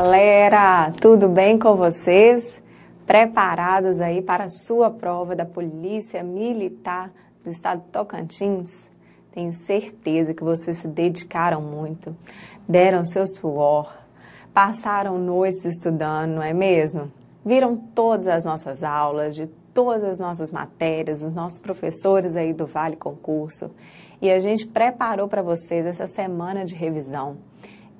galera! Tudo bem com vocês? Preparados aí para a sua prova da Polícia Militar do Estado de Tocantins? Tenho certeza que vocês se dedicaram muito, deram seu suor, passaram noites estudando, não é mesmo? Viram todas as nossas aulas, de todas as nossas matérias, os nossos professores aí do Vale Concurso. E a gente preparou para vocês essa semana de revisão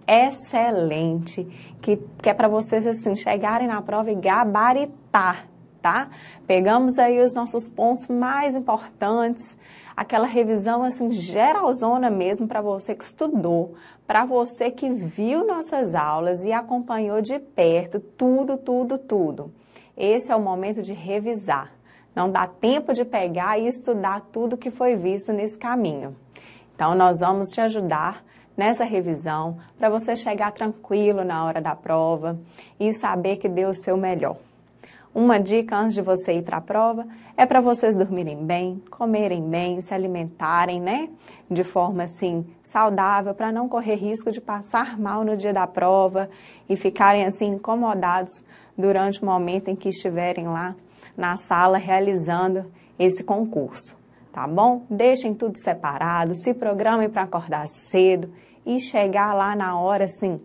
excelente, que, que é para vocês assim chegarem na prova e gabaritar, tá? Pegamos aí os nossos pontos mais importantes, aquela revisão assim geralzona mesmo para você que estudou, para você que viu nossas aulas e acompanhou de perto tudo, tudo, tudo. Esse é o momento de revisar. Não dá tempo de pegar e estudar tudo que foi visto nesse caminho. Então, nós vamos te ajudar nessa revisão, para você chegar tranquilo na hora da prova e saber que deu o seu melhor. Uma dica antes de você ir para a prova é para vocês dormirem bem, comerem bem, se alimentarem, né? De forma assim saudável, para não correr risco de passar mal no dia da prova e ficarem assim incomodados durante o momento em que estiverem lá na sala realizando esse concurso, tá bom? Deixem tudo separado, se programem para acordar cedo e chegar lá na hora, assim,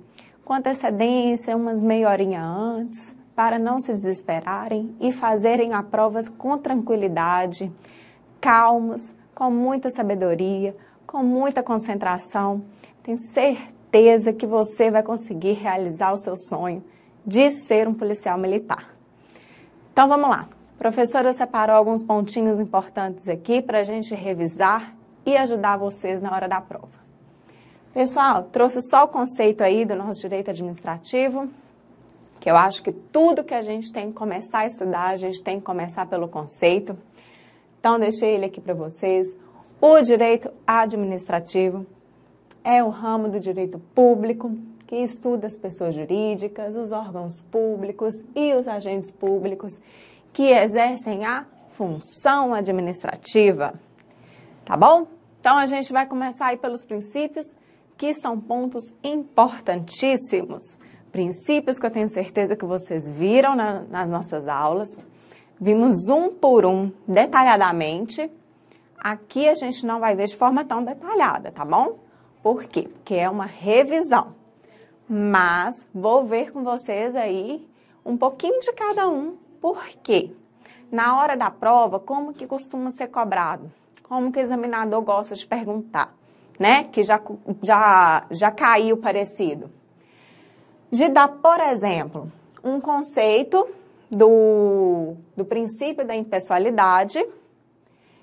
com antecedência, umas meia horinha antes, para não se desesperarem e fazerem a prova com tranquilidade, calmos, com muita sabedoria, com muita concentração. Tenho certeza que você vai conseguir realizar o seu sonho de ser um policial militar. Então vamos lá. A professora separou alguns pontinhos importantes aqui para a gente revisar e ajudar vocês na hora da prova. Pessoal, trouxe só o conceito aí do nosso direito administrativo, que eu acho que tudo que a gente tem que começar a estudar, a gente tem que começar pelo conceito. Então, deixei ele aqui para vocês. O direito administrativo é o ramo do direito público que estuda as pessoas jurídicas, os órgãos públicos e os agentes públicos que exercem a função administrativa. Tá bom? Então a gente vai começar aí pelos princípios aqui são pontos importantíssimos, princípios que eu tenho certeza que vocês viram na, nas nossas aulas. Vimos um por um, detalhadamente. Aqui a gente não vai ver de forma tão detalhada, tá bom? Por quê? Porque é uma revisão. Mas vou ver com vocês aí um pouquinho de cada um. Por quê? Na hora da prova, como que costuma ser cobrado? Como que o examinador gosta de perguntar? né? Que já, já, já caiu parecido. De dar, por exemplo, um conceito do, do princípio da impessoalidade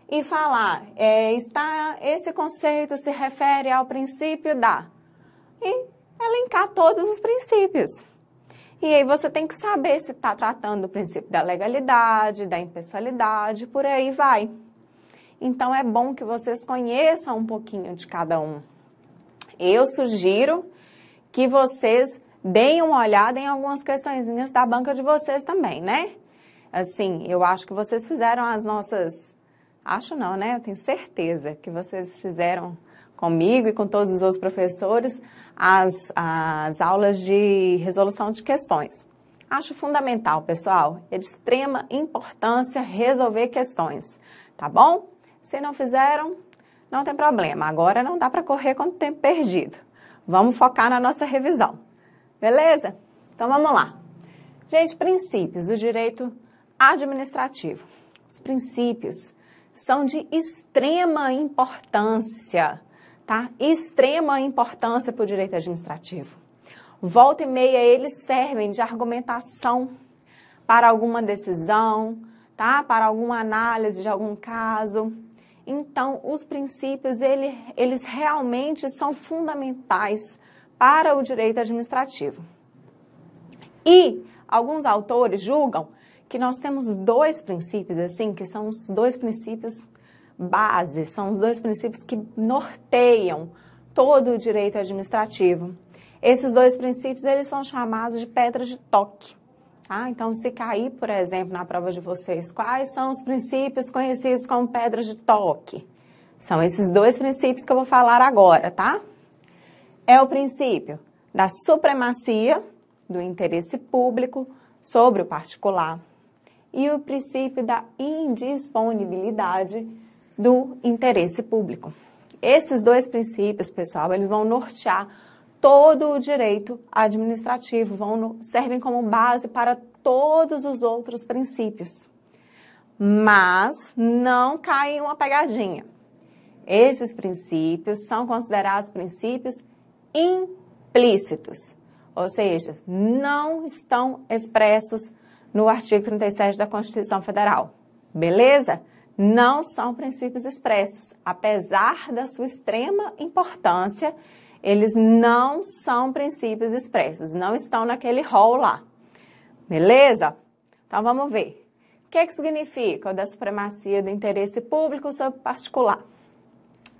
e falar, é, está, esse conceito se refere ao princípio da. E elencar todos os princípios. E aí você tem que saber se está tratando do princípio da legalidade, da impessoalidade, por aí vai. Então é bom que vocês conheçam um pouquinho de cada um. Eu sugiro que vocês deem uma olhada em algumas questõezinhas da banca de vocês também, né? Assim, eu acho que vocês fizeram as nossas. Acho não, né? Eu tenho certeza que vocês fizeram comigo e com todos os outros professores as, as aulas de resolução de questões. Acho fundamental, pessoal. É de extrema importância resolver questões, tá bom? Se não fizeram, não tem problema. Agora não dá para correr quanto tempo perdido. Vamos focar na nossa revisão. Beleza? Então vamos lá. Gente, princípios do direito administrativo. Os princípios são de extrema importância, tá? Extrema importância para o direito administrativo. Volta e meia eles servem de argumentação para alguma decisão, tá? Para alguma análise de algum caso. Então, os princípios, ele, eles realmente são fundamentais para o direito administrativo. E alguns autores julgam que nós temos dois princípios, assim, que são os dois princípios base, são os dois princípios que norteiam todo o direito administrativo. Esses dois princípios, eles são chamados de pedras de toque. Tá? Então, se cair, por exemplo, na prova de vocês, quais são os princípios conhecidos como pedras de toque? São esses dois princípios que eu vou falar agora, tá? É o princípio da supremacia do interesse público sobre o particular e o princípio da indisponibilidade do interesse público. Esses dois princípios, pessoal, eles vão nortear todo o direito administrativo, vão no, servem como base para todos os outros princípios. Mas não cai em uma pegadinha. Esses princípios são considerados princípios implícitos, ou seja, não estão expressos no artigo 37 da Constituição Federal. Beleza? Não são princípios expressos, apesar da sua extrema importância eles não são princípios expressos, não estão naquele rol lá. Beleza? Então vamos ver. O que, é que significa o da supremacia do interesse público sobre particular?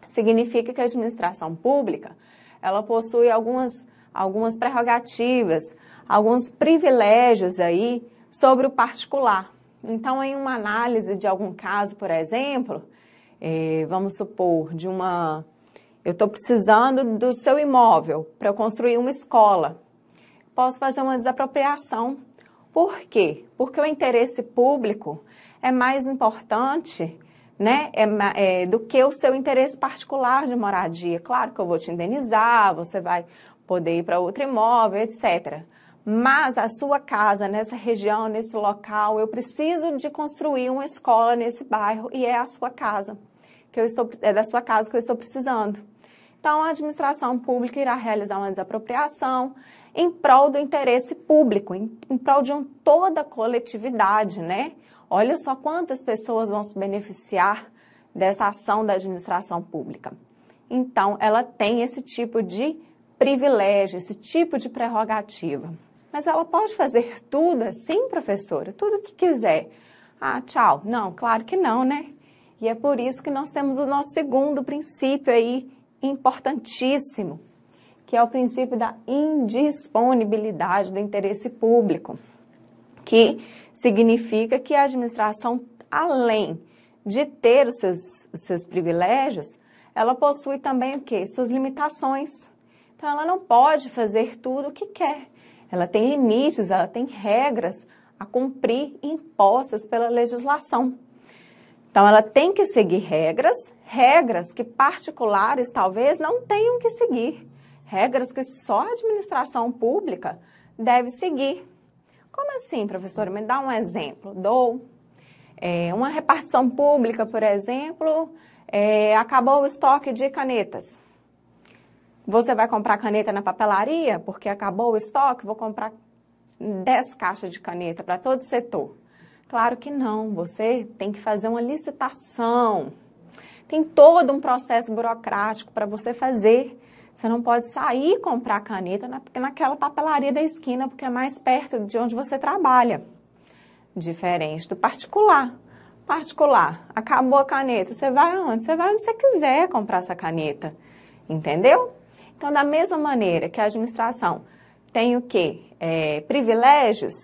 Significa que a administração pública ela possui algumas, algumas prerrogativas, alguns privilégios aí sobre o particular. Então, em uma análise de algum caso, por exemplo, eh, vamos supor, de uma eu estou precisando do seu imóvel para construir uma escola. Posso fazer uma desapropriação. Por quê? Porque o interesse público é mais importante né, é, é, do que o seu interesse particular de moradia. Claro que eu vou te indenizar, você vai poder ir para outro imóvel, etc. Mas a sua casa, nessa região, nesse local, eu preciso de construir uma escola nesse bairro e é a sua casa que eu estou é da sua casa que eu estou precisando. Então, a administração pública irá realizar uma desapropriação em prol do interesse público, em, em prol de um, toda a coletividade, né? Olha só quantas pessoas vão se beneficiar dessa ação da administração pública. Então, ela tem esse tipo de privilégio, esse tipo de prerrogativa. Mas ela pode fazer tudo assim, professora? Tudo o que quiser. Ah, tchau. Não, claro que não, né? E é por isso que nós temos o nosso segundo princípio aí importantíssimo, que é o princípio da indisponibilidade do interesse público, que significa que a administração, além de ter os seus, os seus privilégios, ela possui também o quê? Suas limitações. Então, ela não pode fazer tudo o que quer. Ela tem limites, ela tem regras a cumprir impostas pela legislação. Então, ela tem que seguir regras, regras que particulares talvez não tenham que seguir, regras que só a administração pública deve seguir. Como assim, professora? Me dá um exemplo. Dou. É, uma repartição pública, por exemplo, é, acabou o estoque de canetas. Você vai comprar caneta na papelaria, porque acabou o estoque, vou comprar 10 caixas de caneta para todo o setor. Claro que não, você tem que fazer uma licitação. Tem todo um processo burocrático para você fazer. Você não pode sair comprar caneta naquela papelaria da esquina, porque é mais perto de onde você trabalha. Diferente do particular. Particular, acabou a caneta, você vai onde? Você vai onde você quiser comprar essa caneta. Entendeu? Então, da mesma maneira que a administração tem o quê? É, privilégios,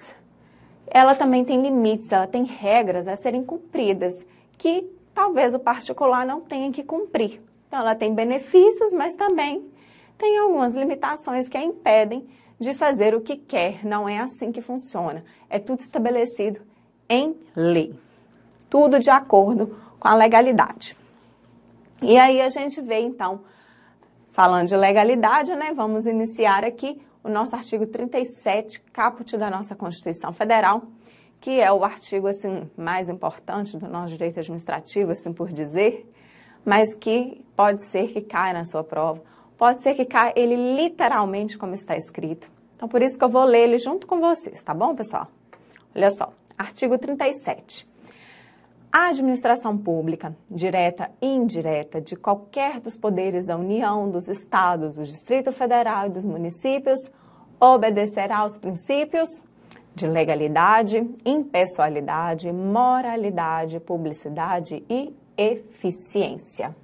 ela também tem limites, ela tem regras a serem cumpridas, que talvez o particular não tenha que cumprir. Então, ela tem benefícios, mas também tem algumas limitações que a impedem de fazer o que quer. Não é assim que funciona. É tudo estabelecido em lei. Tudo de acordo com a legalidade. E aí a gente vê, então, falando de legalidade, né? Vamos iniciar aqui o nosso artigo 37, caput da nossa Constituição Federal, que é o artigo assim mais importante do nosso direito administrativo, assim por dizer, mas que pode ser que caia na sua prova, pode ser que caia ele literalmente como está escrito. Então por isso que eu vou ler ele junto com vocês, tá bom, pessoal? Olha só, artigo 37. A administração pública, direta e indireta, de qualquer dos poderes da União, dos Estados, do Distrito Federal e dos municípios, obedecerá aos princípios de legalidade, impessoalidade, moralidade, publicidade e eficiência.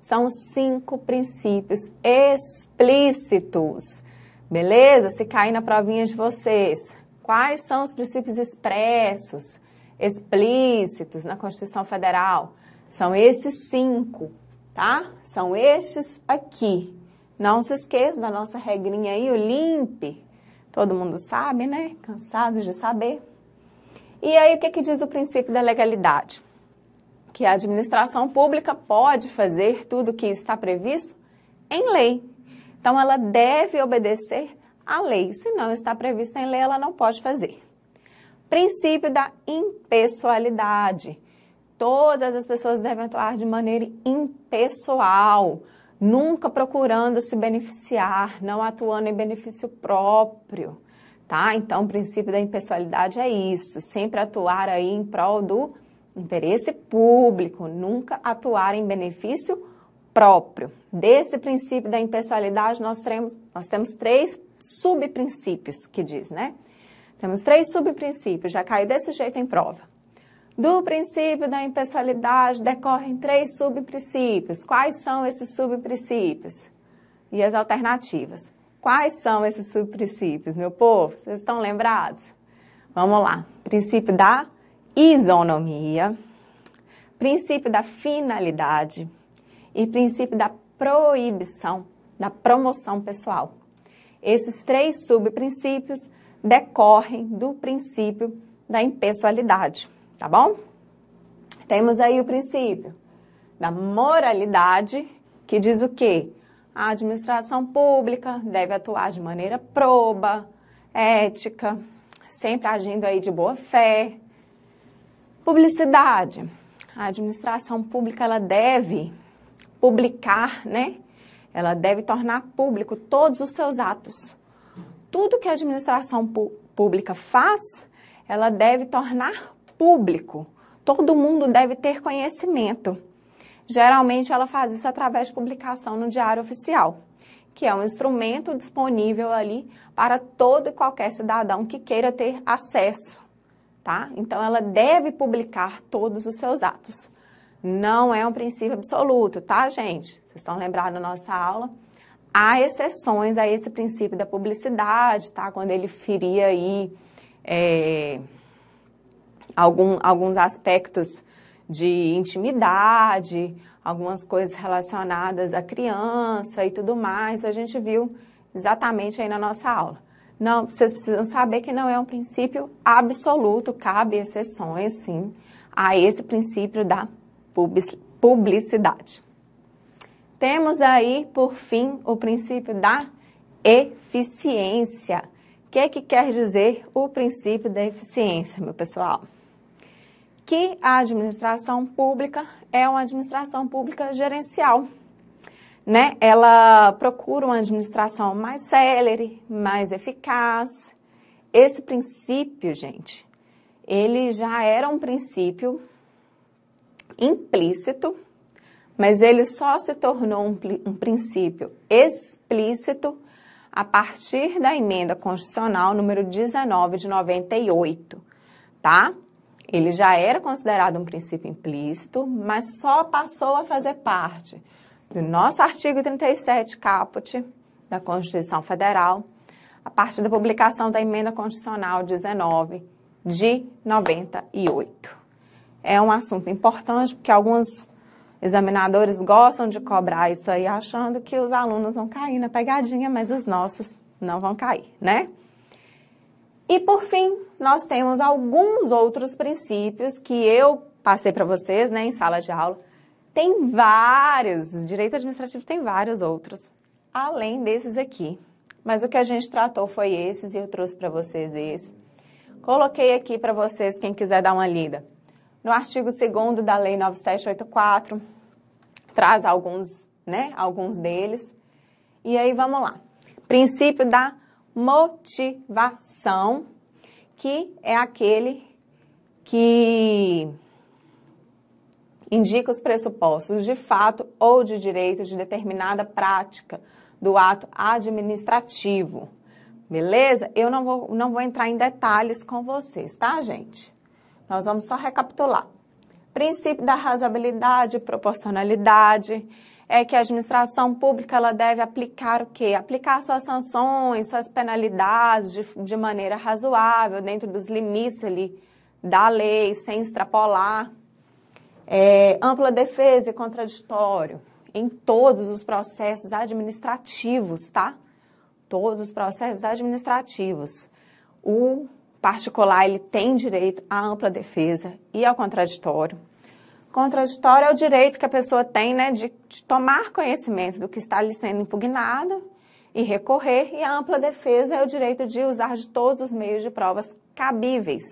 São cinco princípios explícitos. Beleza? Se cair na provinha de vocês, quais são os princípios expressos? explícitos na Constituição Federal. São esses cinco, tá? São estes aqui. Não se esqueça da nossa regrinha aí, o LIMP. Todo mundo sabe, né? Cansados de saber. E aí, o que, que diz o princípio da legalidade? Que a administração pública pode fazer tudo o que está previsto em lei. Então, ela deve obedecer à lei. Se não está previsto em lei, ela não pode fazer. Princípio da impessoalidade. Todas as pessoas devem atuar de maneira impessoal, nunca procurando se beneficiar, não atuando em benefício próprio, tá? Então, o princípio da impessoalidade é isso, sempre atuar aí em prol do interesse público, nunca atuar em benefício próprio. Desse princípio da impessoalidade, nós temos, nós temos três subprincípios que diz, né? Temos três subprincípios, já caiu desse jeito em prova. Do princípio da impessoalidade decorrem três subprincípios. Quais são esses subprincípios? E as alternativas. Quais são esses subprincípios, meu povo? Vocês estão lembrados? Vamos lá. Princípio da isonomia, princípio da finalidade e princípio da proibição, da promoção pessoal. Esses três subprincípios decorrem do princípio da impessoalidade, tá bom? Temos aí o princípio da moralidade, que diz o quê? A administração pública deve atuar de maneira proba, ética, sempre agindo aí de boa fé. Publicidade. A administração pública ela deve publicar, né? Ela deve tornar público todos os seus atos tudo que a administração pública faz, ela deve tornar público. Todo mundo deve ter conhecimento. Geralmente ela faz isso através de publicação no Diário Oficial, que é um instrumento disponível ali para todo e qualquer cidadão que queira ter acesso, tá? Então ela deve publicar todos os seus atos. Não é um princípio absoluto, tá, gente? Vocês estão lembrados da nossa aula? Há exceções a esse princípio da publicidade, tá? Quando ele feria aí é, algum, alguns aspectos de intimidade, algumas coisas relacionadas à criança e tudo mais, a gente viu exatamente aí na nossa aula. Não, vocês precisam saber que não é um princípio absoluto, cabe exceções, sim, a esse princípio da publicidade. Temos aí, por fim, o princípio da eficiência. O que é que quer dizer o princípio da eficiência, meu pessoal? Que a administração pública é uma administração pública gerencial, né? Ela procura uma administração mais célere, mais eficaz. Esse princípio, gente, ele já era um princípio implícito mas ele só se tornou um, um princípio explícito a partir da emenda constitucional número 19 de 98, tá? Ele já era considerado um princípio implícito, mas só passou a fazer parte do nosso artigo 37 caput da Constituição Federal, a partir da publicação da emenda constitucional 19 de 98. É um assunto importante porque algumas examinadores gostam de cobrar isso aí, achando que os alunos vão cair na pegadinha, mas os nossos não vão cair, né? E por fim, nós temos alguns outros princípios que eu passei para vocês, né, em sala de aula. Tem vários, direito administrativo tem vários outros, além desses aqui. Mas o que a gente tratou foi esses e eu trouxe para vocês esse. Coloquei aqui para vocês, quem quiser dar uma lida no artigo 2 da Lei 9784, traz alguns, né, alguns deles. E aí vamos lá. Princípio da motivação, que é aquele que indica os pressupostos de fato ou de direito de determinada prática do ato administrativo. Beleza? Eu não vou, não vou entrar em detalhes com vocês, tá, gente? Nós vamos só recapitular. Princípio da razoabilidade, proporcionalidade, é que a administração pública ela deve aplicar o quê? Aplicar suas sanções, suas penalidades de, de maneira razoável, dentro dos limites ali da lei, sem extrapolar. É, ampla defesa e contraditório em todos os processos administrativos, tá? Todos os processos administrativos. O particular ele tem direito à ampla defesa e ao contraditório. Contraditório é o direito que a pessoa tem né, de, de tomar conhecimento do que está lhe sendo impugnado e recorrer, e a ampla defesa é o direito de usar de todos os meios de provas cabíveis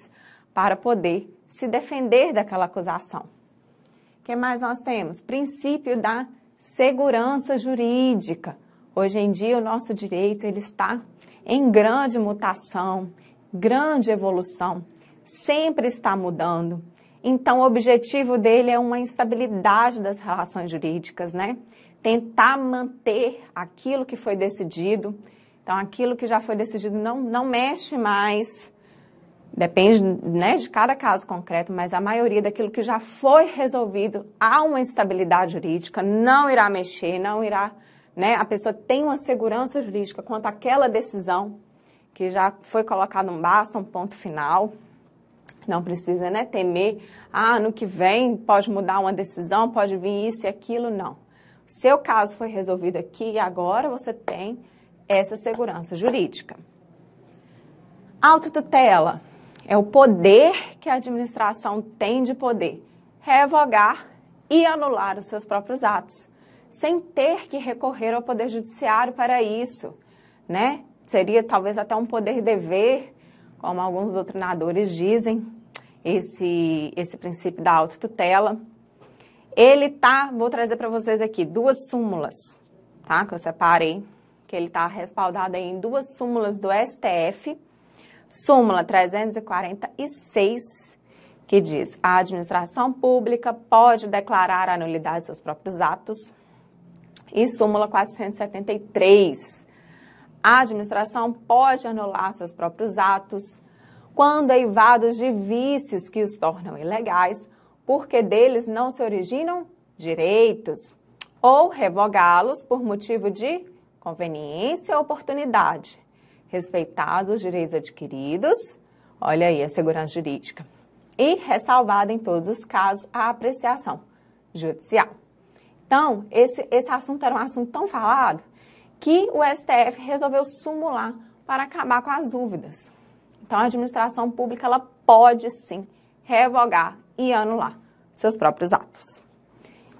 para poder se defender daquela acusação. O que mais nós temos? Princípio da segurança jurídica. Hoje em dia o nosso direito ele está em grande mutação, grande evolução, sempre está mudando. Então, o objetivo dele é uma instabilidade das relações jurídicas, né? Tentar manter aquilo que foi decidido. Então, aquilo que já foi decidido não, não mexe mais. Depende né, de cada caso concreto, mas a maioria daquilo que já foi resolvido, há uma instabilidade jurídica, não irá mexer, não irá. Né? A pessoa tem uma segurança jurídica quanto àquela decisão que já foi colocado um basta, um ponto final. Não precisa né, temer, ah, no que vem pode mudar uma decisão, pode vir isso e aquilo, não. Seu caso foi resolvido aqui e agora você tem essa segurança jurídica. Autotutela é o poder que a administração tem de poder revogar e anular os seus próprios atos, sem ter que recorrer ao poder judiciário para isso, né? seria talvez até um poder-dever, como alguns doutrinadores dizem, esse, esse princípio da autotutela. Ele tá, vou trazer para vocês aqui duas súmulas, tá? Que eu separei, que ele tá respaldado aí em duas súmulas do STF. Súmula 346, que diz: a administração pública pode declarar a nulidade de seus próprios atos. E súmula 473, a administração pode anular seus próprios atos quando eivados de vícios que os tornam ilegais, porque deles não se originam direitos, ou revogá-los por motivo de conveniência ou oportunidade, respeitados os direitos adquiridos, olha aí a segurança jurídica, e ressalvada em todos os casos a apreciação judicial. Então, esse, esse assunto era um assunto tão falado que o STF resolveu sumular para acabar com as dúvidas. Então, a administração pública ela pode sim revogar e anular seus próprios atos.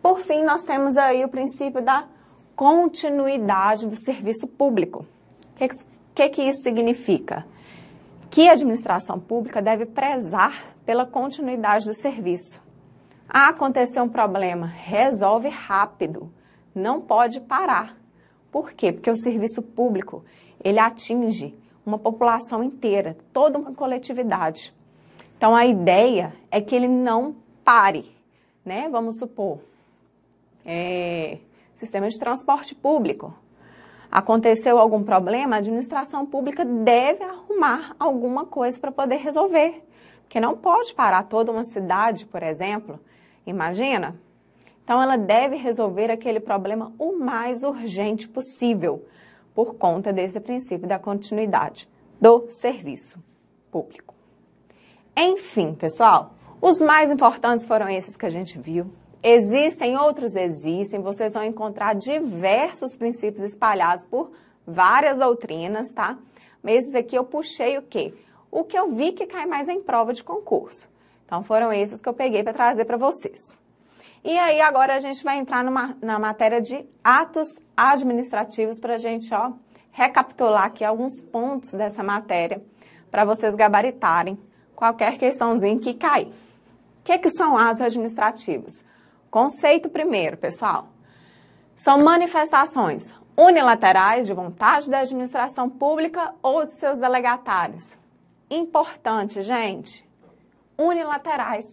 Por fim, nós temos aí o princípio da continuidade do serviço público. O que, que, que isso significa? Que a administração pública deve prezar pela continuidade do serviço. aconteceu um problema, resolve rápido, não pode parar. Por quê? Porque o serviço público, ele atinge uma população inteira, toda uma coletividade. Então a ideia é que ele não pare, né? Vamos supor, é, sistema de transporte público. Aconteceu algum problema, a administração pública deve arrumar alguma coisa para poder resolver. Porque não pode parar toda uma cidade, por exemplo. Imagina, então, ela deve resolver aquele problema o mais urgente possível, por conta desse princípio da continuidade do serviço público. Enfim, pessoal, os mais importantes foram esses que a gente viu. Existem outros, existem, vocês vão encontrar diversos princípios espalhados por várias doutrinas, tá? Mas esses aqui eu puxei o quê? O que eu vi que cai mais em prova de concurso. Então foram esses que eu peguei para trazer para vocês. E aí agora a gente vai entrar numa, na matéria de atos administrativos para a gente ó, recapitular aqui alguns pontos dessa matéria para vocês gabaritarem qualquer questãozinha que cair. O que, que são atos administrativos? Conceito primeiro, pessoal. São manifestações unilaterais de vontade da administração pública ou de seus delegatários. Importante, gente, unilaterais.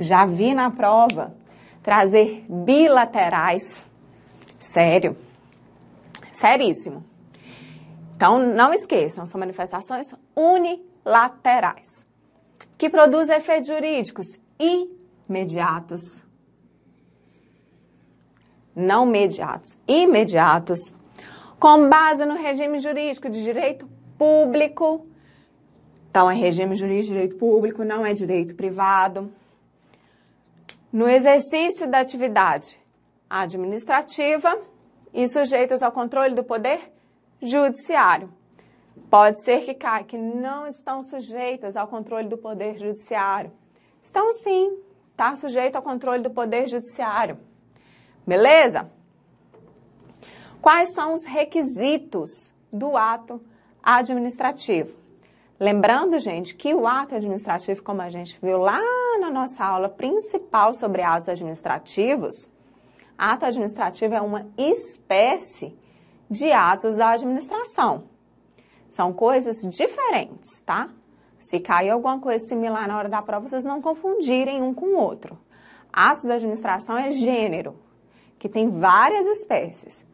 Já vi na prova trazer bilaterais. Sério. Seríssimo. Então, não esqueçam, são manifestações unilaterais que produzem efeitos jurídicos imediatos. Não imediatos, imediatos, com base no regime jurídico de direito público. Então, é regime jurídico de direito público, não é direito privado no exercício da atividade administrativa e sujeitas ao controle do poder judiciário. Pode ser que caia que não estão sujeitas ao controle do poder judiciário. Estão sim, tá sujeito ao controle do poder judiciário. Beleza? Quais são os requisitos do ato administrativo? Lembrando, gente, que o ato administrativo, como a gente viu lá na nossa aula principal sobre atos administrativos, ato administrativo é uma espécie de atos da administração. São coisas diferentes, tá? Se cair alguma coisa similar na hora da prova, vocês não confundirem um com o outro. Atos da administração é gênero, que tem várias espécies.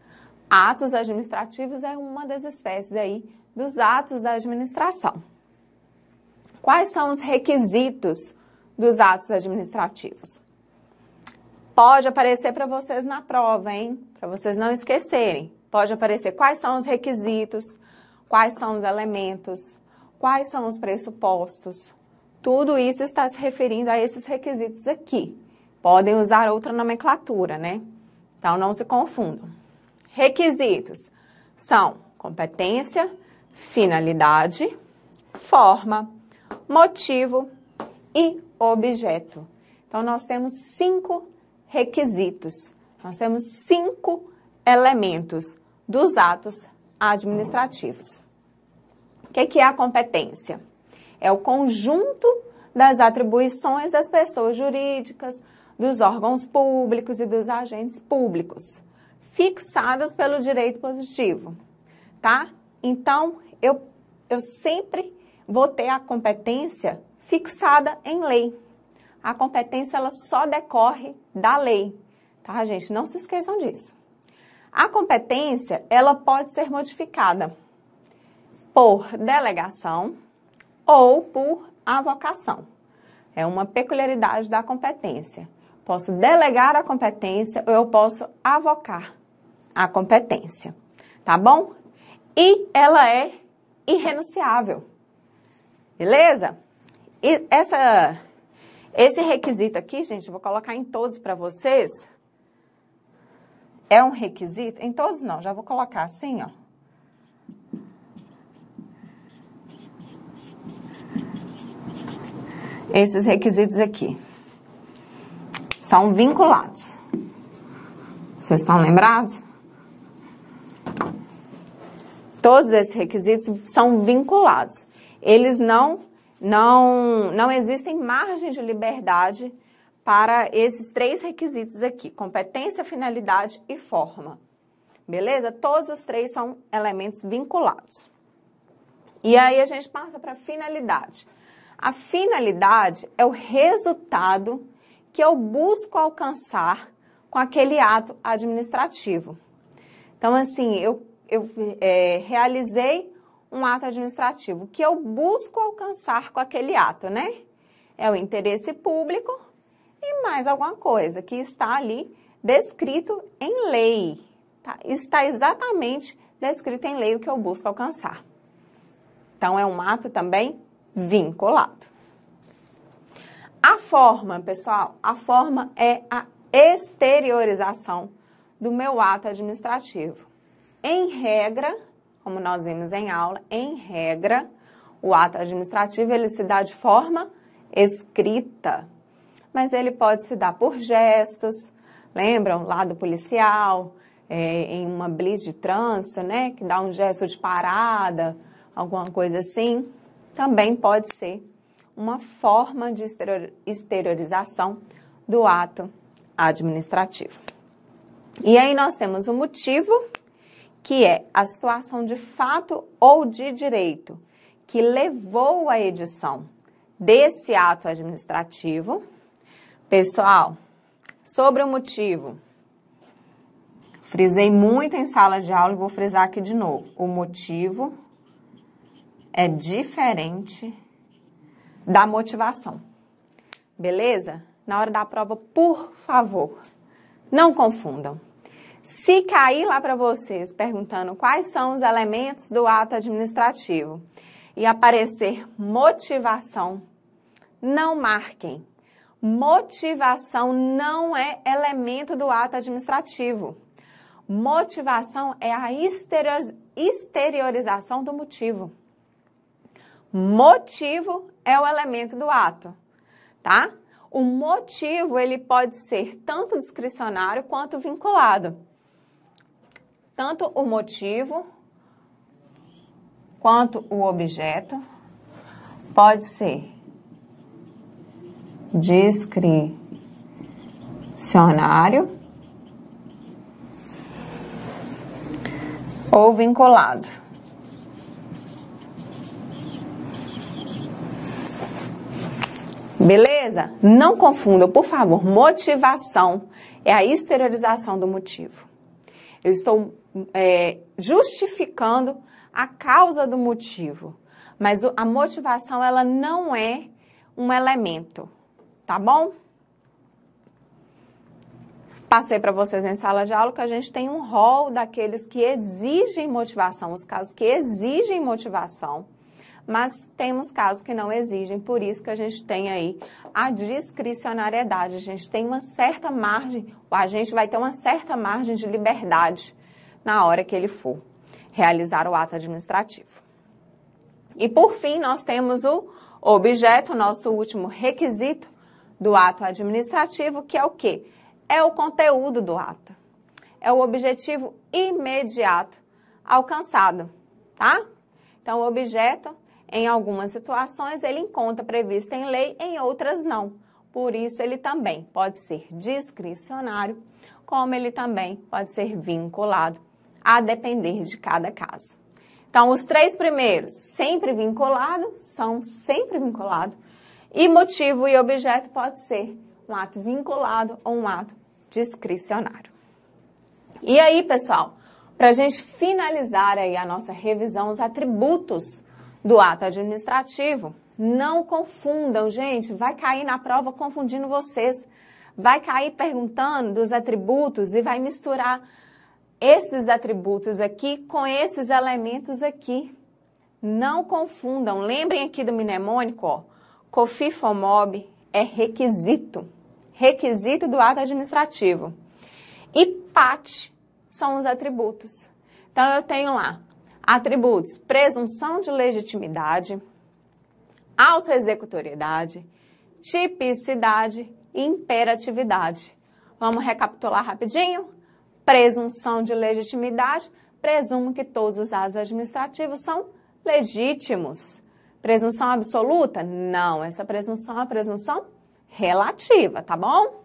Atos administrativos é uma das espécies aí dos atos da administração. Quais são os requisitos dos atos administrativos. Pode aparecer para vocês na prova, hein? Para vocês não esquecerem. Pode aparecer quais são os requisitos, quais são os elementos, quais são os pressupostos. Tudo isso está se referindo a esses requisitos aqui. Podem usar outra nomenclatura, né? Então não se confundam. Requisitos são competência, finalidade, forma, motivo e objeto. Então, nós temos cinco requisitos, nós temos cinco elementos dos atos administrativos. O é que é a competência? É o conjunto das atribuições das pessoas jurídicas, dos órgãos públicos e dos agentes públicos, fixadas pelo direito positivo, tá? Então, eu, eu sempre vou ter a competência fixada em lei. A competência ela só decorre da lei, tá, gente? Não se esqueçam disso. A competência ela pode ser modificada por delegação ou por avocação. É uma peculiaridade da competência. Posso delegar a competência ou eu posso avocar a competência, tá bom? E ela é irrenunciável. Beleza? E essa, esse requisito aqui, gente, vou colocar em todos para vocês. É um requisito? Em todos não, já vou colocar assim, ó. Esses requisitos aqui são vinculados. Vocês estão lembrados? Todos esses requisitos são vinculados. Eles não não, não existem margem de liberdade para esses três requisitos aqui: competência, finalidade e forma. Beleza? Todos os três são elementos vinculados. E aí a gente passa para a finalidade. A finalidade é o resultado que eu busco alcançar com aquele ato administrativo. Então, assim, eu, eu é, realizei um ato administrativo, que eu busco alcançar com aquele ato, né? É o interesse público e mais alguma coisa que está ali descrito em lei. Tá? Está exatamente descrito em lei o que eu busco alcançar. Então, é um ato também vinculado. A forma, pessoal, a forma é a exteriorização do meu ato administrativo. Em regra, como nós vimos em aula, em regra, o ato administrativo ele se dá de forma escrita, mas ele pode se dar por gestos, lembram lá do policial, é, em uma blitz de trânsito, né, que dá um gesto de parada, alguma coisa assim, também pode ser uma forma de exteriorização do ato administrativo. E aí nós temos o motivo que é a situação de fato ou de direito que levou à edição desse ato administrativo. Pessoal, sobre o motivo, frisei muito em sala de aula e vou frisar aqui de novo. O motivo é diferente da motivação. Beleza? Na hora da prova, por favor, não confundam. Se cair lá para vocês perguntando quais são os elementos do ato administrativo e aparecer motivação, não marquem. Motivação não é elemento do ato administrativo. Motivação é a exteriorização do motivo. Motivo é o elemento do ato, tá? O motivo ele pode ser tanto discricionário quanto vinculado tanto o motivo quanto o objeto pode ser discricionário ou vinculado. Beleza? Não confundam, por favor. Motivação é a exteriorização do motivo. Eu estou é, justificando a causa do motivo, mas a motivação ela não é um elemento, tá bom? Passei para vocês em sala de aula que a gente tem um rol daqueles que exigem motivação, os casos que exigem motivação, mas temos casos que não exigem, por isso que a gente tem aí a discricionariedade, a gente tem uma certa margem, a gente vai ter uma certa margem de liberdade na hora que ele for realizar o ato administrativo. E por fim, nós temos o objeto, nosso último requisito do ato administrativo, que é o quê? É o conteúdo do ato. É o objetivo imediato alcançado, tá? Então, o objeto, em algumas situações, ele encontra previsto em lei, em outras não. Por isso, ele também pode ser discricionário, como ele também pode ser vinculado a depender de cada caso. Então, os três primeiros, sempre vinculado, são sempre vinculado. E motivo e objeto pode ser um ato vinculado ou um ato discricionário. E aí, pessoal, para a gente finalizar aí a nossa revisão, os atributos do ato administrativo, não confundam, gente, vai cair na prova confundindo vocês. Vai cair perguntando dos atributos e vai misturar esses atributos aqui com esses elementos aqui. Não confundam. Lembrem aqui do mnemônico, ó. COFIFOMOB é requisito. Requisito do ato administrativo. E PAT são os atributos. Então, eu tenho lá atributos, presunção de legitimidade, autoexecutoriedade, tipicidade e imperatividade. Vamos recapitular rapidinho? presunção de legitimidade, presumo que todos os atos administrativos são legítimos. Presunção absoluta? Não, essa presunção é uma presunção relativa, tá bom?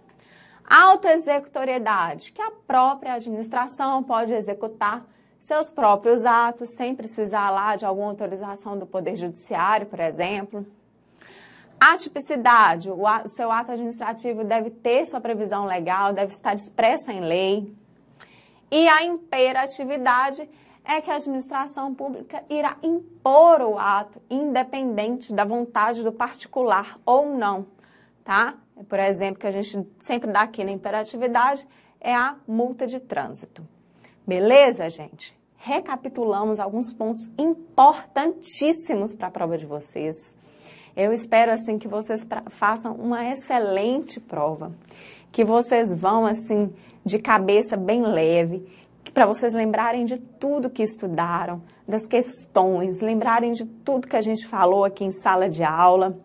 Autoexecutoriedade, que a própria administração pode executar seus próprios atos sem precisar lá de alguma autorização do Poder Judiciário, por exemplo. Atipicidade, o seu ato administrativo deve ter sua previsão legal, deve estar expressa em lei. E a imperatividade é que a administração pública irá impor o ato, independente da vontade do particular ou não, tá? Por exemplo, que a gente sempre dá aqui na imperatividade é a multa de trânsito. Beleza, gente? Recapitulamos alguns pontos importantíssimos para a prova de vocês. Eu espero assim que vocês façam uma excelente prova, que vocês vão assim de cabeça bem leve, para vocês lembrarem de tudo que estudaram, das questões, lembrarem de tudo que a gente falou aqui em sala de aula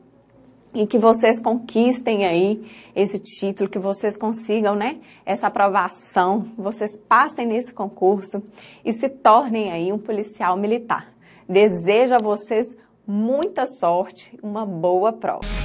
e que vocês conquistem aí esse título, que vocês consigam, né, essa aprovação, vocês passem nesse concurso e se tornem aí um policial militar. Desejo a vocês muita sorte, uma boa prova.